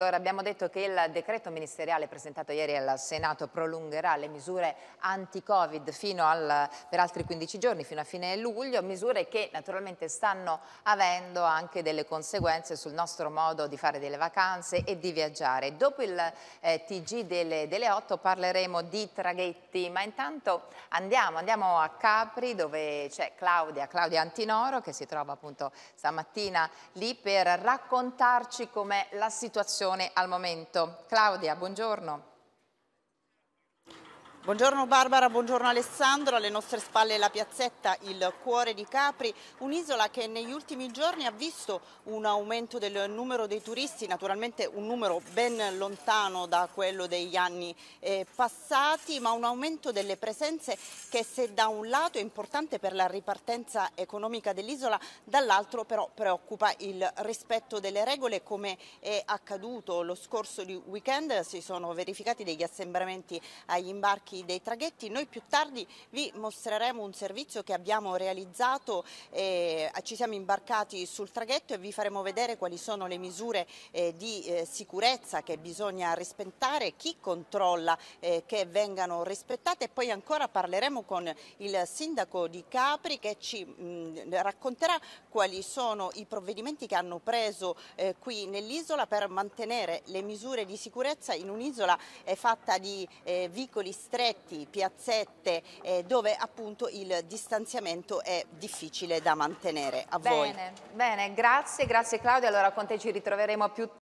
Allora, abbiamo detto che il decreto ministeriale presentato ieri al Senato prolungherà le misure anti-Covid per altri 15 giorni, fino a fine luglio, misure che naturalmente stanno avendo anche delle conseguenze sul nostro modo di fare delle vacanze e di viaggiare. Dopo il eh, TG delle, delle 8 parleremo di traghetti, ma intanto andiamo, andiamo a Capri dove c'è Claudia, Claudia Antinoro che si trova appunto stamattina lì per raccontarci com'è la situazione discussione al momento. Claudia, buongiorno. Buongiorno Barbara, buongiorno Alessandro, alle nostre spalle la piazzetta Il Cuore di Capri, un'isola che negli ultimi giorni ha visto un aumento del numero dei turisti, naturalmente un numero ben lontano da quello degli anni eh, passati, ma un aumento delle presenze che se da un lato è importante per la ripartenza economica dell'isola, dall'altro però preoccupa il rispetto delle regole come è accaduto lo scorso weekend, si sono verificati degli assembramenti agli imbarchi servizi dei traghetti. Noi più tardi vi mostreremo un servizio che abbiamo realizzato, eh, ci siamo imbarcati sul traghetto e vi faremo vedere quali sono le misure eh, di eh, sicurezza che bisogna rispettare, chi controlla eh, che vengano rispettate e poi ancora parleremo con il sindaco di Capri che ci mm, racconterà quali sono i provvedimenti che hanno preso qui nell'isola per mantenere le misure di sicurezza in un'isola fatta di vicoli stretti parchetti, piazzette eh, dove appunto il distanziamento è difficile da mantenere. A bene, voi. bene, grazie, grazie Claudia. Allora con te ci ritroveremo più tardi.